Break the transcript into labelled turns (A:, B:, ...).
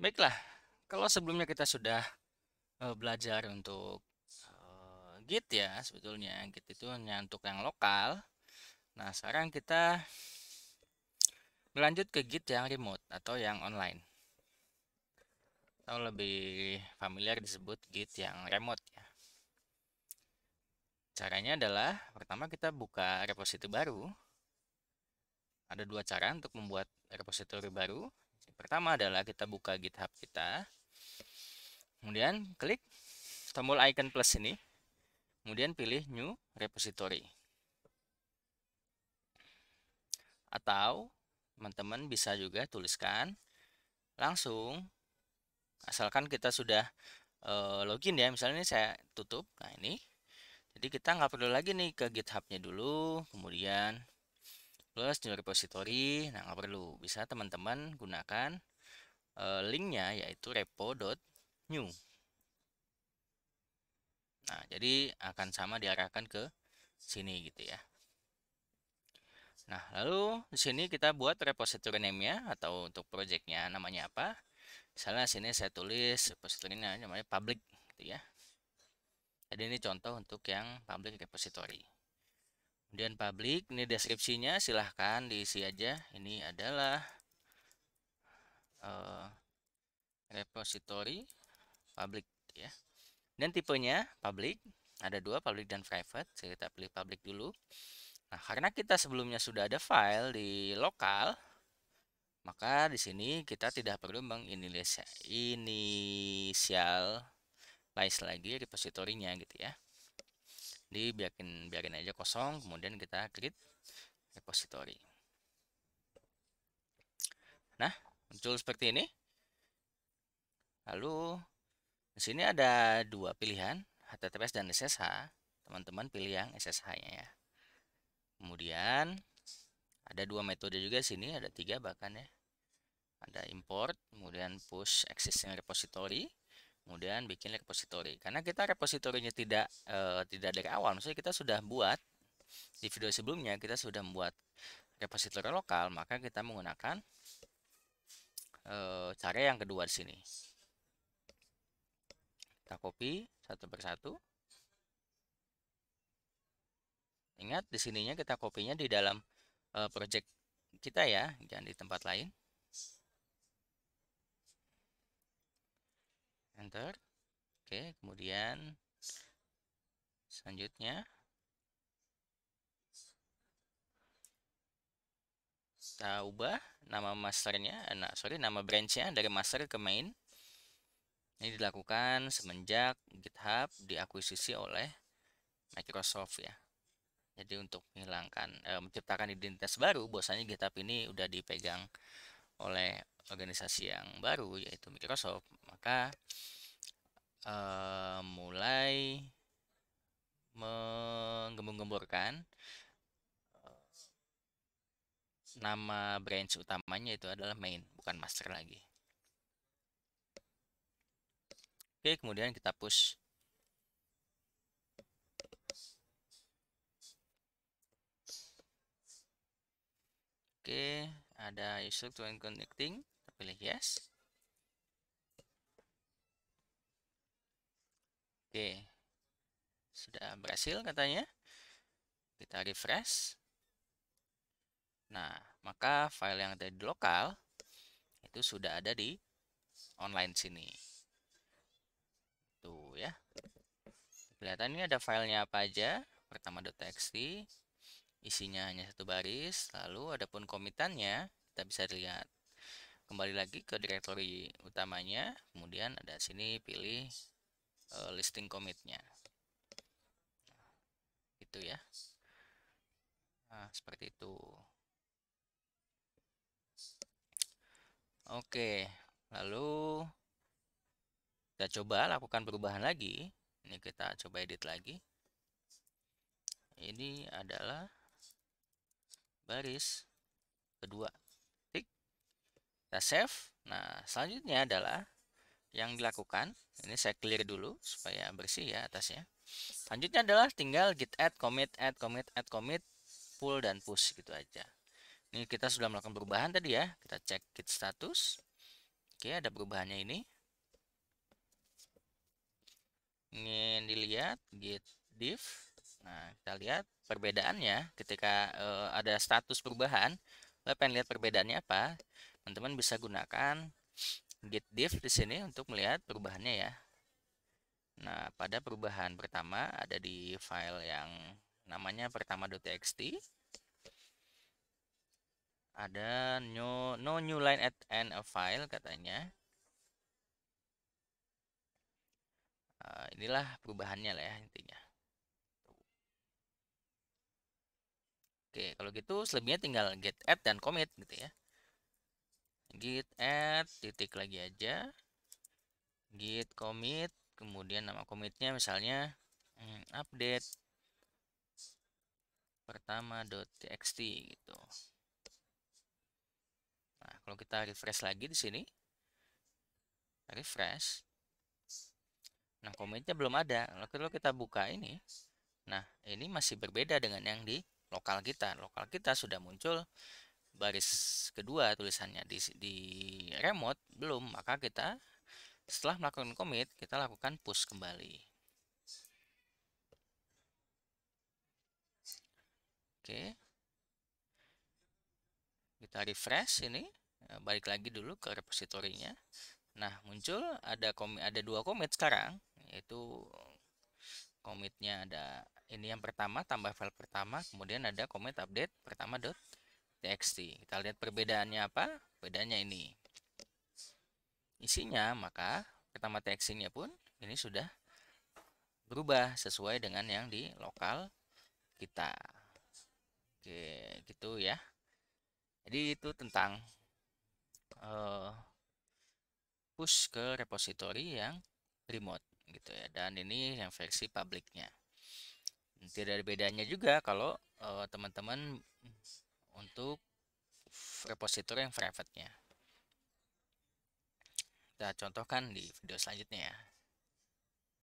A: Baiklah, kalau sebelumnya kita sudah uh, belajar untuk uh, Git ya, sebetulnya Git itu hanya untuk yang lokal. Nah, sekarang kita melanjut ke Git yang remote atau yang online. Atau lebih familiar disebut Git yang remote ya. Caranya adalah pertama kita buka repository baru. Ada dua cara untuk membuat repository baru. Pertama adalah kita buka GitHub kita. Kemudian klik tombol icon plus ini. Kemudian pilih new repository. Atau teman-teman bisa juga tuliskan langsung asalkan kita sudah e, login ya. Misalnya ini saya tutup. Nah, ini. Jadi kita nggak perlu lagi nih ke GitHub-nya dulu, kemudian plus new repository nah nggak perlu bisa teman-teman gunakan uh, linknya yaitu repo.new nah jadi akan sama diarahkan ke sini gitu ya nah lalu di sini kita buat repository name-nya atau untuk projectnya namanya apa misalnya sini saya tulis repository-nya namanya public gitu ya jadi ini contoh untuk yang public repository Kemudian public, ini deskripsinya silahkan diisi aja. Ini adalah uh, repository public ya. Dan tipenya public, ada dua public dan private. Saya kita pilih public dulu. Nah, karena kita sebelumnya sudah ada file di lokal, maka di sini kita tidak perlu menginisial lagi repositorinya gitu ya dibiarkan biarin biarin aja kosong, kemudian kita create repository. Nah, muncul seperti ini. Lalu di sini ada dua pilihan, HTTPS dan SSH. Teman-teman pilih yang SSH-nya ya. Kemudian ada dua metode juga sini, ada tiga bahkan ya. Ada import, kemudian push existing repository, kemudian bikin repository karena kita repositorinya tidak e, tidak dari awal maksudnya kita sudah buat di video sebelumnya kita sudah membuat repository lokal maka kita menggunakan e, cara yang kedua di sini kita copy satu persatu ingat di sininya kita kopinya di dalam e, project kita ya jangan di tempat lain enter oke kemudian selanjutnya kita ubah nama masternya nah sorry nama branchnya dari master ke main ini dilakukan semenjak GitHub diakuisisi oleh Microsoft ya jadi untuk menghilangkan eh, menciptakan identitas baru bahwasanya GitHub ini udah dipegang oleh organisasi yang baru yaitu Microsoft maka Eh, mulai menggembung-gemburkan eh, nama branch utamanya itu adalah main bukan master lagi oke kemudian kita push oke ada user to connecting kita pilih yes Oke. Sudah berhasil katanya. Kita refresh. Nah, maka file yang ada di lokal itu sudah ada di online sini. Tuh ya. Kelihatan ini ada filenya apa aja. Pertama .txt, isinya hanya satu baris. Lalu ada pun komitannya kita bisa lihat. Kembali lagi ke direktori utamanya, kemudian ada sini pilih uh, listing commitnya itu ya nah, seperti itu oke lalu kita coba lakukan perubahan lagi ini kita coba edit lagi ini adalah baris kedua klik kita save nah selanjutnya adalah yang dilakukan ini saya clear dulu supaya bersih ya atasnya selanjutnya adalah tinggal git add commit add commit add commit pull dan push gitu aja ini kita sudah melakukan perubahan tadi ya kita cek git status oke ada perubahannya ini ingin dilihat git div nah kita lihat perbedaannya ketika uh, ada status perubahan kita pengen lihat perbedaannya apa teman-teman bisa gunakan git diff di sini untuk melihat perubahannya ya. Nah, pada perubahan pertama ada di file yang namanya pertama.txt. Ada new, no new line at end of file katanya. Eh, inilah perubahannya lah ya intinya. Oke, kalau gitu selebihnya tinggal get add dan commit gitu ya git add titik lagi aja git commit kemudian nama commitnya misalnya hmm, update txt gitu nah kalau kita refresh lagi di sini refresh nah commitnya belum ada nah, kalau kita buka ini nah ini masih berbeda dengan yang di lokal kita lokal kita sudah muncul baris kedua tulisannya di, di remote belum maka kita setelah melakukan commit kita lakukan push kembali oke kita refresh ini ya, balik lagi dulu ke repositorinya nah muncul ada komit ada dua commit sekarang yaitu commitnya ada ini yang pertama tambah file pertama kemudian ada commit update pertama dot txt. Kita lihat perbedaannya apa? Bedanya ini. Isinya maka pertama txt-nya pun ini sudah berubah sesuai dengan yang di lokal kita. Oke, gitu ya. Jadi itu tentang uh, push ke repository yang remote gitu ya. Dan ini yang versi publiknya. Tidak ada bedanya juga kalau eh, teman-teman uh, teman -teman untuk repositor yang private-nya. Kita contohkan di video selanjutnya ya.